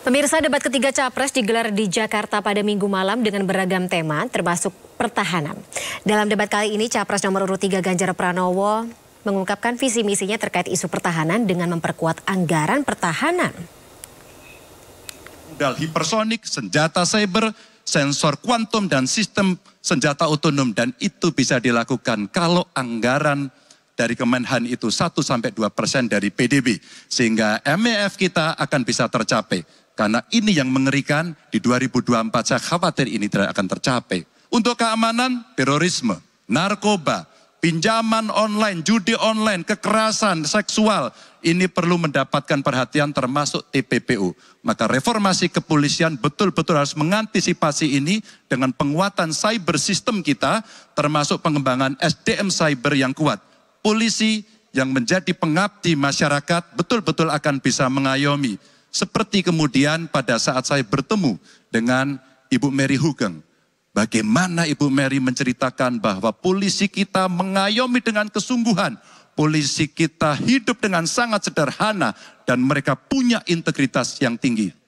Pemirsa debat ketiga Capres digelar di Jakarta pada minggu malam dengan beragam tema termasuk pertahanan. Dalam debat kali ini Capres nomor urut 3 Ganjar Pranowo mengungkapkan visi misinya terkait isu pertahanan dengan memperkuat anggaran pertahanan. Modal hipersonik, senjata cyber, sensor kuantum dan sistem senjata otonom dan itu bisa dilakukan kalau anggaran dari Kemenhan itu 1 sampai 2 persen dari PDB. Sehingga MEF kita akan bisa tercapai. Karena ini yang mengerikan di 2024 saya khawatir ini tidak akan tercapai. Untuk keamanan, terorisme, narkoba, pinjaman online, judi online, kekerasan seksual, ini perlu mendapatkan perhatian termasuk TPPU. Maka reformasi kepolisian betul-betul harus mengantisipasi ini dengan penguatan cyber system kita, termasuk pengembangan SDM cyber yang kuat polisi yang menjadi pengabdi masyarakat betul-betul akan bisa mengayomi. Seperti kemudian pada saat saya bertemu dengan Ibu Mary Hugeng. Bagaimana Ibu Mary menceritakan bahwa polisi kita mengayomi dengan kesungguhan. Polisi kita hidup dengan sangat sederhana dan mereka punya integritas yang tinggi.